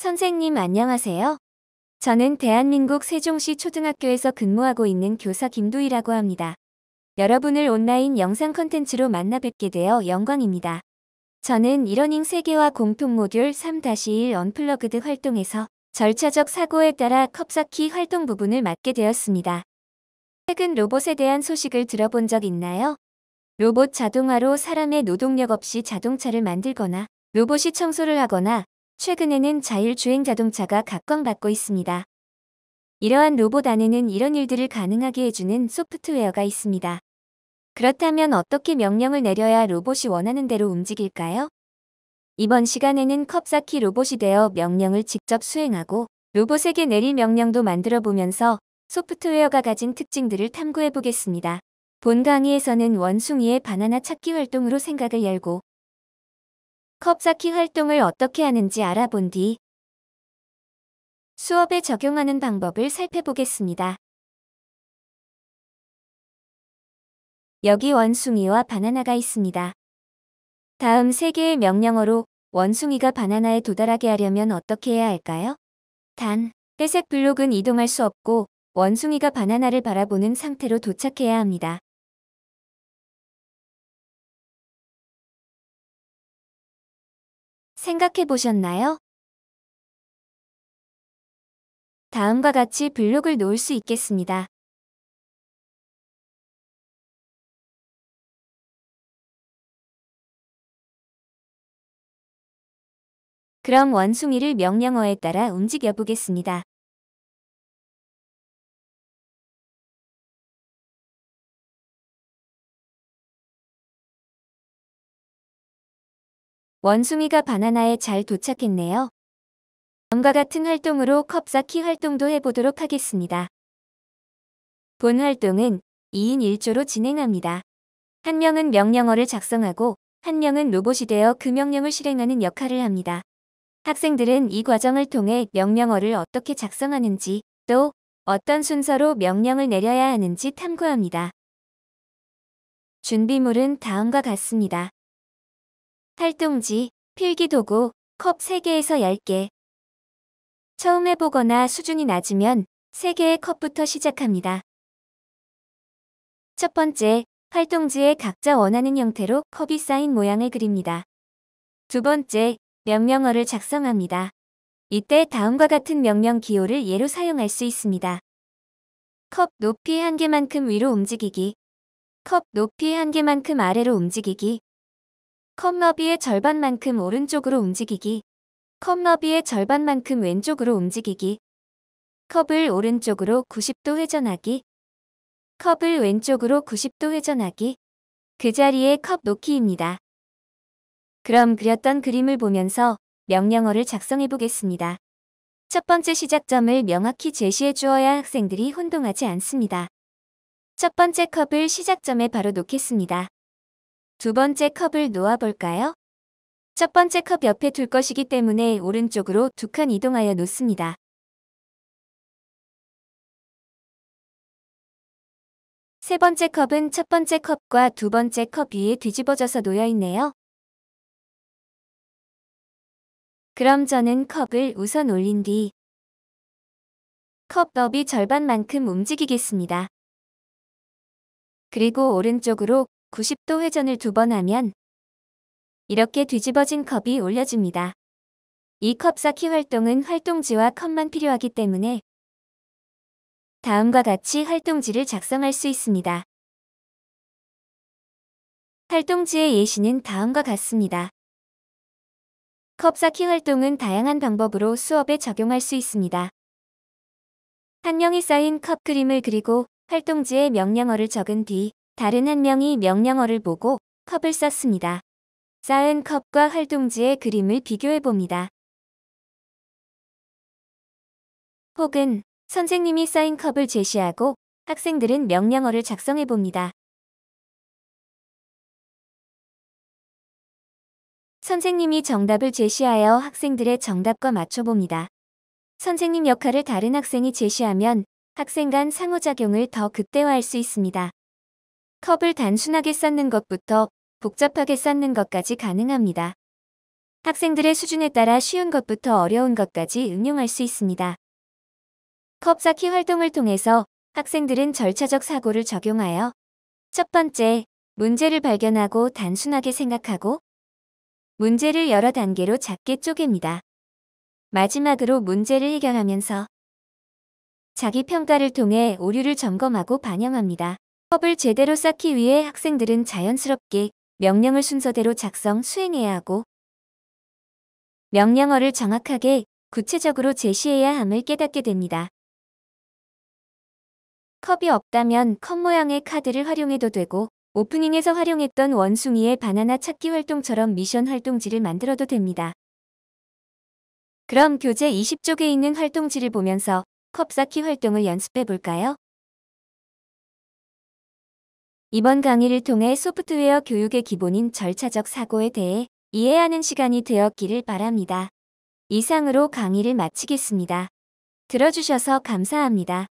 선생님 안녕하세요. 저는 대한민국 세종시 초등학교에서 근무하고 있는 교사 김도희라고 합니다. 여러분을 온라인 영상 컨텐츠로 만나 뵙게 되어 영광입니다. 저는 이러닝 세계와 공통 모듈 3-1 언플러그드 활동에서 절차적 사고에 따라 컵사키 활동 부분을 맡게 되었습니다. 최근 로봇에 대한 소식을 들어본 적 있나요? 로봇 자동화로 사람의 노동력 없이 자동차를 만들거나 로봇이 청소를 하거나 최근에는 자율주행 자동차가 각광받고 있습니다. 이러한 로봇 안에는 이런 일들을 가능하게 해주는 소프트웨어가 있습니다. 그렇다면 어떻게 명령을 내려야 로봇이 원하는 대로 움직일까요? 이번 시간에는 컵사키 로봇이 되어 명령을 직접 수행하고 로봇에게 내릴 명령도 만들어 보면서 소프트웨어가 가진 특징들을 탐구해 보겠습니다. 본 강의에서는 원숭이의 바나나 찾기 활동으로 생각을 열고 컵사키 활동을 어떻게 하는지 알아본 뒤 수업에 적용하는 방법을 살펴보겠습니다. 여기 원숭이와 바나나가 있습니다. 다음 세개의 명령어로 원숭이가 바나나에 도달하게 하려면 어떻게 해야 할까요? 단, 회색 블록은 이동할 수 없고 원숭이가 바나나를 바라보는 상태로 도착해야 합니다. 생각해 보셨나요? 다음과 같이 블록을 놓을 수 있겠습니다. 그럼 원숭이를 명령어에 따라 움직여 보겠습니다. 원숭이가 바나나에 잘 도착했네요. 다음과 같은 활동으로 컵사키 활동도 해보도록 하겠습니다. 본 활동은 2인 1조로 진행합니다. 한 명은 명령어를 작성하고 한 명은 로봇이 되어 그 명령을 실행하는 역할을 합니다. 학생들은 이 과정을 통해 명령어를 어떻게 작성하는지 또 어떤 순서로 명령을 내려야 하는지 탐구합니다. 준비물은 다음과 같습니다. 활동지, 필기도구, 컵 3개에서 10개. 처음 해보거나 수준이 낮으면 3개의 컵부터 시작합니다. 첫 번째, 활동지에 각자 원하는 형태로 컵이 쌓인 모양을 그립니다. 두 번째, 명령어를 작성합니다. 이때 다음과 같은 명령 기호를 예로 사용할 수 있습니다. 컵 높이 한 개만큼 위로 움직이기, 컵 높이 한 개만큼 아래로 움직이기, 컵 너비의 절반만큼 오른쪽으로 움직이기. 컵 너비의 절반만큼 왼쪽으로 움직이기. 컵을 오른쪽으로 90도 회전하기. 컵을 왼쪽으로 90도 회전하기. 그 자리에 컵 놓기입니다. 그럼 그렸던 그림을 보면서 명령어를 작성해 보겠습니다. 첫 번째 시작점을 명확히 제시해 주어야 학생들이 혼동하지 않습니다. 첫 번째 컵을 시작점에 바로 놓겠습니다. 두 번째 컵을 놓아볼까요? 첫 번째 컵 옆에 둘 것이기 때문에 오른쪽으로 두 칸 이동하여 놓습니다. 세 번째 컵은 첫 번째 컵과 두 번째 컵 위에 뒤집어져서 놓여 있네요. 그럼 저는 컵을 우선 올린 뒤컵 너비 절반만큼 움직이겠습니다. 그리고 오른쪽으로 90도 회전을 두 번 하면 이렇게 뒤집어진 컵이 올려집니다. 이 컵 쌓기 활동은 활동지와 컵만 필요하기 때문에 다음과 같이 활동지를 작성할 수 있습니다. 활동지의 예시는 다음과 같습니다. 컵 쌓기 활동은 다양한 방법으로 수업에 적용할 수 있습니다. 한명이 쌓인 컵 그림을 그리고 활동지에 명령어를 적은 뒤 다른 한 명이 명령어를 보고 컵을 썼습니다. 쌓은 컵과 활동지의 그림을 비교해 봅니다. 혹은 선생님이 쌓인 컵을 제시하고 학생들은 명령어를 작성해 봅니다. 선생님이 정답을 제시하여 학생들의 정답과 맞춰봅니다. 선생님 역할을 다른 학생이 제시하면 학생 간 상호작용을 더 극대화할 수 있습니다. 컵을 단순하게 쌓는 것부터 복잡하게 쌓는 것까지 가능합니다. 학생들의 수준에 따라 쉬운 것부터 어려운 것까지 응용할 수 있습니다. 컵 쌓기 활동을 통해서 학생들은 절차적 사고를 적용하여 첫 번째, 문제를 발견하고 단순하게 생각하고 문제를 여러 단계로 작게 쪼갭니다. 마지막으로 문제를 해결하면서 자기 평가를 통해 오류를 점검하고 반영합니다. 컵을 제대로 쌓기 위해 학생들은 자연스럽게 명령을 순서대로 작성 수행해야 하고 명령어를 정확하게 구체적으로 제시해야 함을 깨닫게 됩니다. 컵이 없다면 컵 모양의 카드를 활용해도 되고 오프닝에서 활용했던 원숭이의 바나나 찾기 활동처럼 미션 활동지를 만들어도 됩니다. 그럼 교재 20쪽에 있는 활동지를 보면서 컵 쌓기 활동을 연습해 볼까요? 이번 강의를 통해 소프트웨어 교육의 기본인 절차적 사고에 대해 이해하는 시간이 되었기를 바랍니다. 이상으로 강의를 마치겠습니다. 들어주셔서 감사합니다.